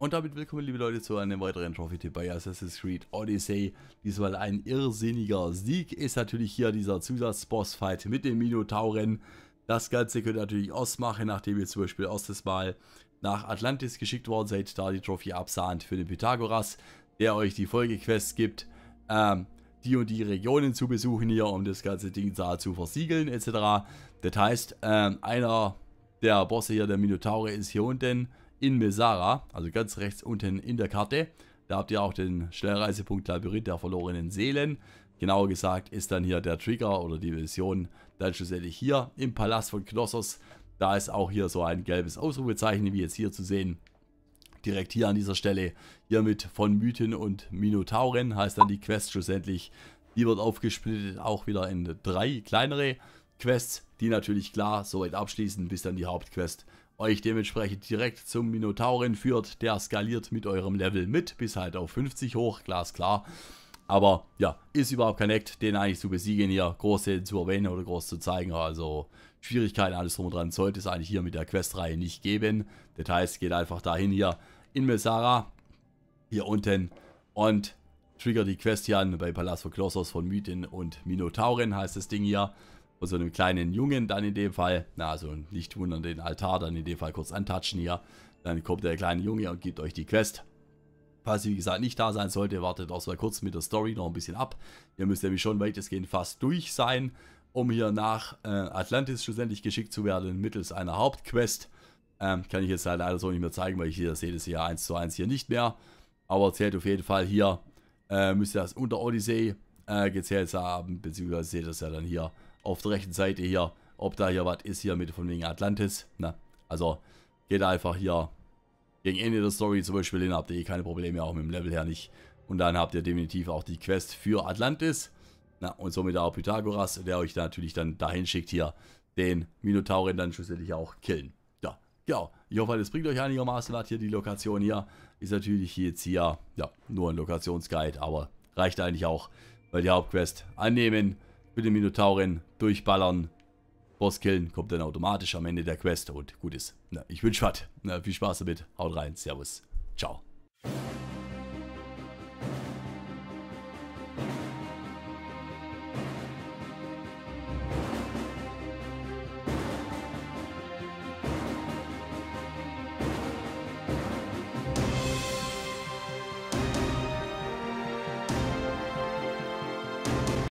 Und damit willkommen, liebe Leute, zu einem weiteren Trophy-Tipp bei Assassin's Creed Odyssey. Diesmal ein irrsinniger Sieg ist natürlich hier dieser Zusatz-Boss-Fight mit den Minotauren. Das Ganze könnt ihr natürlich ausmachen, nachdem ihr zum Beispiel erstes Mal nach Atlantis geschickt worden seid, da die Trophy absahnt für den Pythagoras, der euch die Folgequests gibt, ähm, die und die Regionen zu besuchen hier, um das ganze Ding da zu versiegeln, etc. Das heißt, ähm, einer der Bosse hier, der Minotaure, ist hier unten in Mesara, also ganz rechts unten in der Karte. Da habt ihr auch den Schnellreisepunkt Labyrinth der verlorenen Seelen. Genauer gesagt ist dann hier der Trigger oder die Vision dann schlussendlich hier im Palast von Knossos. Da ist auch hier so ein gelbes Ausrufezeichen, wie jetzt hier zu sehen. Direkt hier an dieser Stelle, hier mit von Mythen und Minotauren, heißt dann die Quest schlussendlich. Die wird aufgesplittet auch wieder in drei kleinere Quests, die natürlich klar soweit abschließen, bis dann die Hauptquest euch dementsprechend direkt zum Minotaurin führt. Der skaliert mit eurem Level mit, bis halt auf 50 hoch, glasklar. Aber ja, ist überhaupt kein Act, den eigentlich zu besiegen hier, große zu erwähnen oder groß zu zeigen. Also Schwierigkeiten, alles drum und dran, sollte es eigentlich hier mit der Questreihe nicht geben. Details geht einfach dahin hier in Messara, hier unten und triggert die Quest hier an bei Palast von Klossos von Mythen und Minotauren heißt das Ding hier von so einem kleinen Jungen dann in dem Fall, na also nicht wundern den Altar dann in dem Fall kurz antatschen hier, dann kommt der kleine Junge und gibt euch die Quest. Falls ihr wie gesagt nicht da sein sollte, wartet auch mal kurz mit der Story noch ein bisschen ab. Ihr müsst nämlich schon weitestgehend fast durch sein, um hier nach äh, Atlantis schlussendlich geschickt zu werden mittels einer Hauptquest. Ähm, kann ich jetzt halt leider so nicht mehr zeigen, weil ich hier sehe das hier 1 zu 1 hier nicht mehr. Aber zählt auf jeden Fall hier, äh, müsst ihr das unter Odyssey äh, gezählt haben, beziehungsweise seht ihr das ja dann hier auf der rechten Seite hier, ob da hier was ist hier mit von wegen Atlantis. Ne? Also geht einfach hier gegen Ende der Story zum Beispiel hin, habt ihr eh keine Probleme, auch mit dem Level her nicht. Und dann habt ihr definitiv auch die Quest für Atlantis. Na, ne? und somit auch Pythagoras, der euch da natürlich dann dahin schickt, hier den Minotauren dann schlussendlich auch killen. Ja, genau. Ich hoffe, das bringt euch einigermaßen was hier. Die Lokation hier ist natürlich jetzt hier, ja, nur ein Lokationsguide, aber reicht eigentlich auch, weil die Hauptquest annehmen mit den Minotauren durchballern. Boss killen kommt dann automatisch am Ende der Quest und gut ist. Na, ich wünsche was. Na, viel Spaß damit. Haut rein. Servus. Ciao.